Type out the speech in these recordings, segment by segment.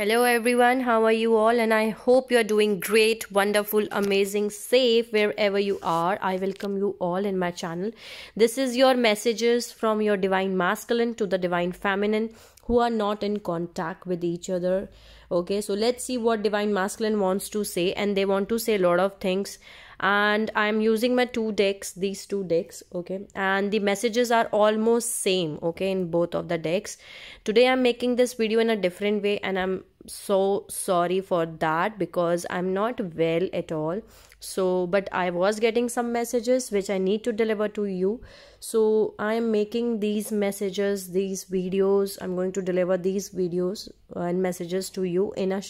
Hello everyone, how are you all? And I hope you're doing great, wonderful, amazing, safe wherever you are. I welcome you all in my channel. This is your messages from your divine masculine to the divine feminine who are not in contact with each other. Okay, so let's see what divine masculine wants to say and they want to say a lot of things and i'm using my two decks these two decks okay and the messages are almost same okay in both of the decks today i'm making this video in a different way and i'm so sorry for that because i'm not well at all so but i was getting some messages which i need to deliver to you so i am making these messages these videos i'm going to deliver these videos and messages to you in a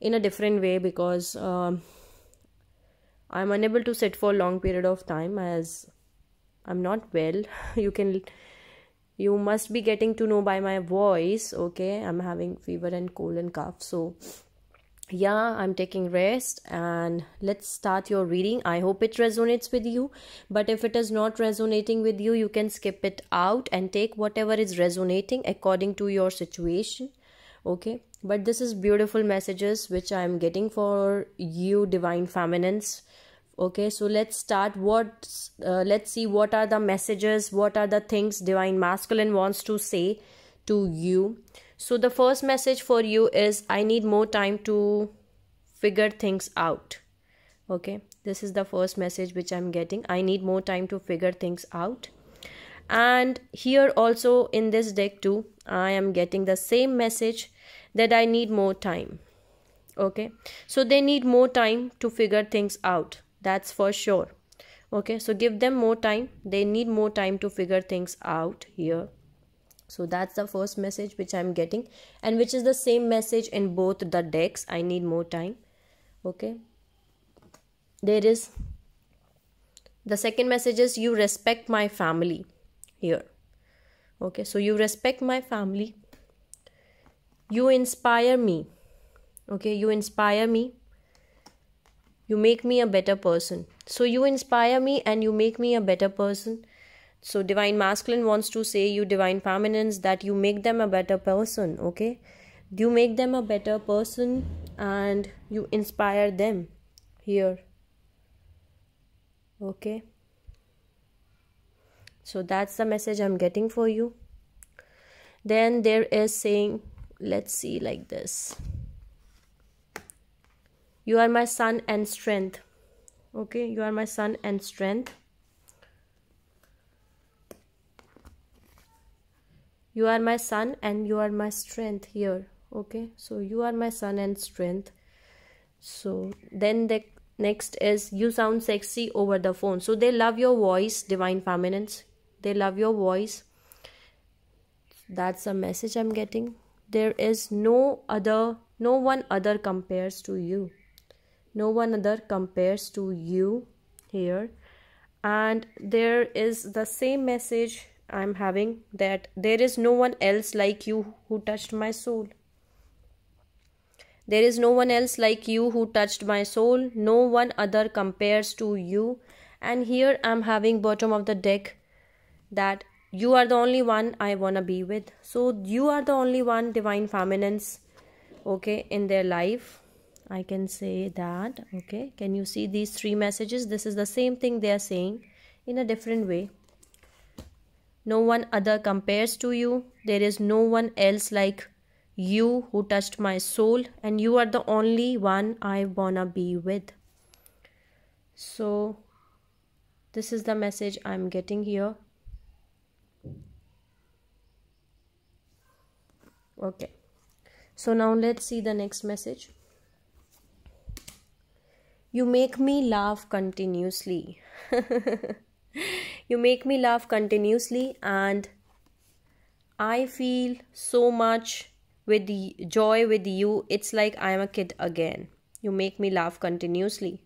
in a different way because um, I'm unable to sit for a long period of time as I'm not well. you can you must be getting to know by my voice, okay? I'm having fever and cold and cough. So yeah, I'm taking rest and let's start your reading. I hope it resonates with you, but if it is not resonating with you, you can skip it out and take whatever is resonating according to your situation, okay? but this is beautiful messages which i am getting for you divine feminines okay so let's start what uh, let's see what are the messages what are the things divine masculine wants to say to you so the first message for you is i need more time to figure things out okay this is the first message which i'm getting i need more time to figure things out and here also in this deck too i am getting the same message that I need more time. Okay, so they need more time to figure things out. That's for sure. Okay, so give them more time. They need more time to figure things out here. So that's the first message which I'm getting and which is the same message in both the decks. I need more time. Okay. There is the second message is you respect my family here. Okay. So you respect my family you inspire me okay you inspire me you make me a better person so you inspire me and you make me a better person so divine masculine wants to say you divine feminines that you make them a better person okay you make them a better person and you inspire them here okay so that's the message i'm getting for you then there is saying let's see like this you are my sun and strength okay you are my sun and strength you are my sun and you are my strength here okay so you are my sun and strength so then the next is you sound sexy over the phone so they love your voice divine feminines they love your voice that's a message i'm getting there is no other no one other compares to you no one other compares to you here and there is the same message i'm having that there is no one else like you who touched my soul there is no one else like you who touched my soul no one other compares to you and here i'm having bottom of the deck that you are the only one I want to be with. So you are the only one divine feminines, okay, in their life. I can say that, okay. Can you see these three messages? This is the same thing they are saying in a different way. No one other compares to you. There is no one else like you who touched my soul and you are the only one I wanna be with. So this is the message I'm getting here. okay so now let's see the next message you make me laugh continuously you make me laugh continuously and i feel so much with the joy with you it's like i'm a kid again you make me laugh continuously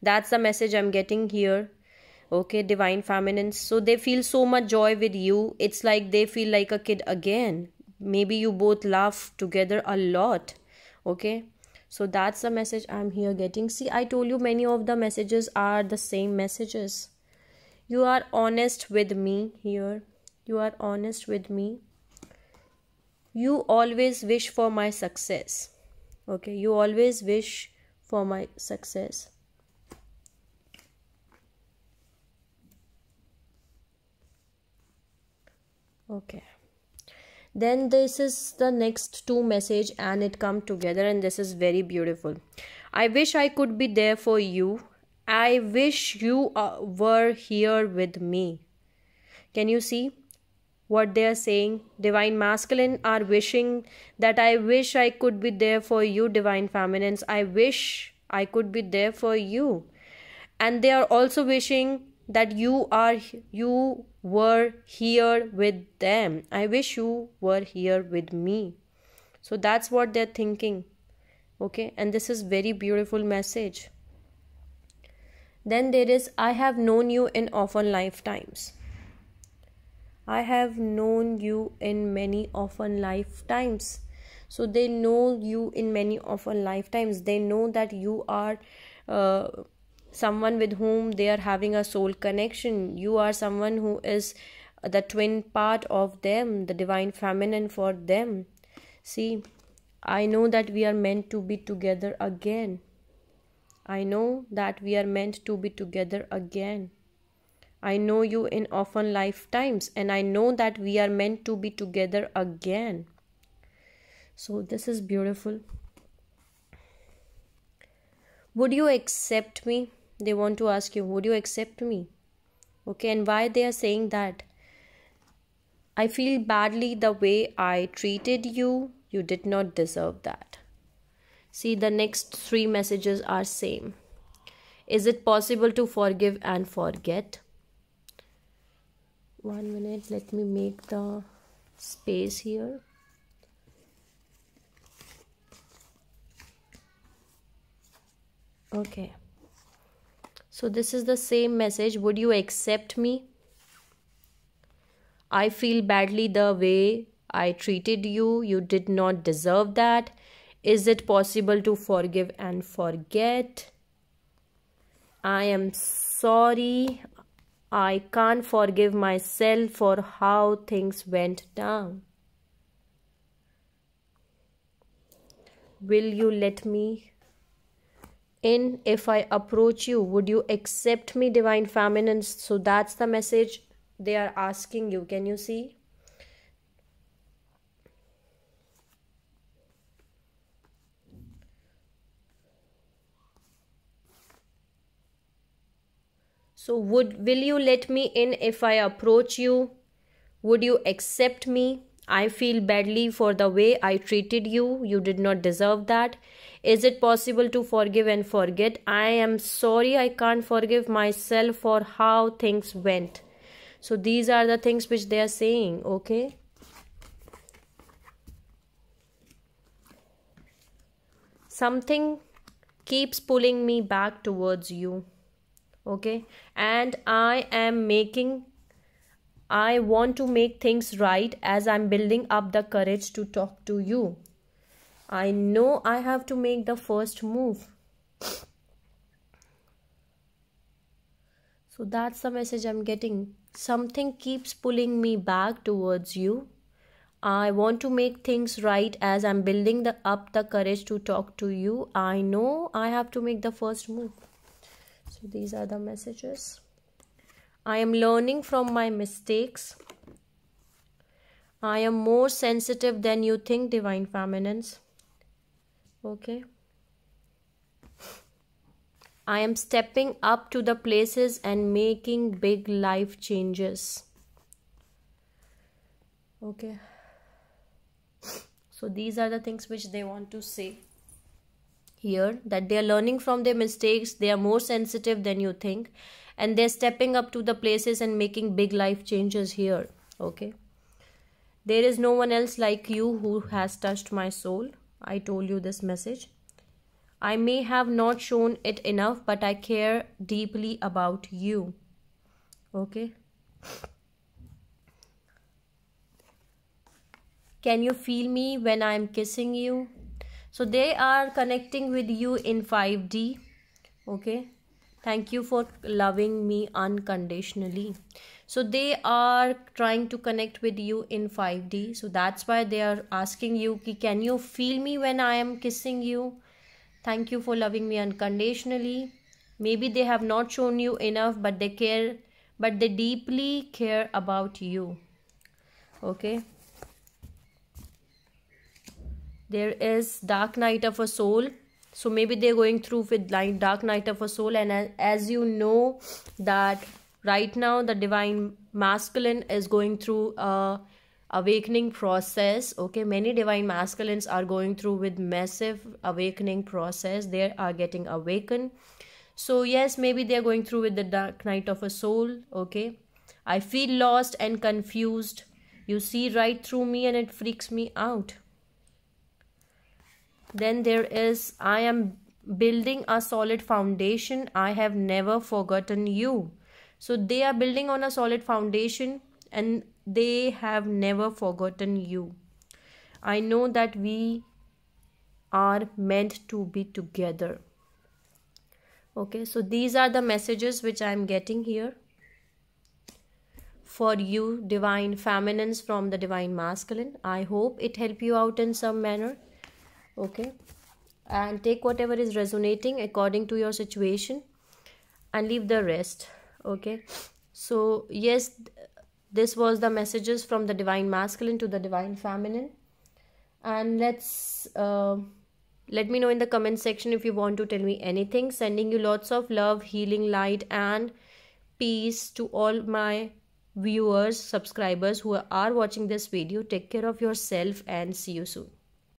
that's the message i'm getting here okay divine feminines so they feel so much joy with you it's like they feel like a kid again maybe you both laugh together a lot okay so that's the message i'm here getting see i told you many of the messages are the same messages you are honest with me here you are honest with me you always wish for my success okay you always wish for my success okay then this is the next two message and it come together and this is very beautiful i wish i could be there for you i wish you uh, were here with me can you see what they are saying divine masculine are wishing that i wish i could be there for you divine feminines i wish i could be there for you and they are also wishing that you are you were here with them i wish you were here with me so that's what they're thinking okay and this is very beautiful message then there is i have known you in often lifetimes i have known you in many often lifetimes so they know you in many often lifetimes they know that you are uh, someone with whom they are having a soul connection. You are someone who is the twin part of them, the divine feminine for them. See, I know that we are meant to be together again. I know that we are meant to be together again. I know you in often lifetimes, and I know that we are meant to be together again. So, this is beautiful. Would you accept me? They want to ask you, Would you accept me? Okay, and why they are saying that? I feel badly the way I treated you. You did not deserve that. See, the next three messages are same. Is it possible to forgive and forget? One minute, let me make the space here. Okay. So this is the same message. Would you accept me? I feel badly the way I treated you. You did not deserve that. Is it possible to forgive and forget? I am sorry. I can't forgive myself for how things went down. Will you let me in if I approach you? Would you accept me, divine feminine? So that's the message they are asking you. Can you see? So would will you let me in if I approach you? Would you accept me? I feel badly for the way I treated you. You did not deserve that. Is it possible to forgive and forget? I am sorry I can't forgive myself for how things went. So these are the things which they are saying, okay? Something keeps pulling me back towards you, okay? And I am making I want to make things right as I'm building up the courage to talk to you. I know I have to make the first move. So that's the message I'm getting. Something keeps pulling me back towards you. I want to make things right as I'm building the, up the courage to talk to you. I know I have to make the first move. So these are the messages. I am learning from my mistakes. I am more sensitive than you think, Divine Feminines. Okay. I am stepping up to the places and making big life changes. Okay. So these are the things which they want to say here that they are learning from their mistakes they are more sensitive than you think and they're stepping up to the places and making big life changes here okay there is no one else like you who has touched my soul i told you this message i may have not shown it enough but i care deeply about you okay can you feel me when i am kissing you so they are connecting with you in 5d okay thank you for loving me unconditionally so they are trying to connect with you in 5d so that's why they are asking you ki, can you feel me when i am kissing you thank you for loving me unconditionally maybe they have not shown you enough but they care but they deeply care about you okay there is dark night of a soul so maybe they're going through with like dark night of a soul and as, as you know that right now the divine masculine is going through a awakening process okay many divine masculines are going through with massive awakening process they are getting awakened so yes maybe they are going through with the dark night of a soul okay i feel lost and confused you see right through me and it freaks me out then there is i am building a solid foundation i have never forgotten you so they are building on a solid foundation and they have never forgotten you i know that we are meant to be together okay so these are the messages which i am getting here for you divine feminines from the divine masculine i hope it help you out in some manner okay and take whatever is resonating according to your situation and leave the rest okay so yes this was the messages from the divine masculine to the divine feminine and let's uh, let me know in the comment section if you want to tell me anything sending you lots of love healing light and peace to all my viewers subscribers who are watching this video take care of yourself and see you soon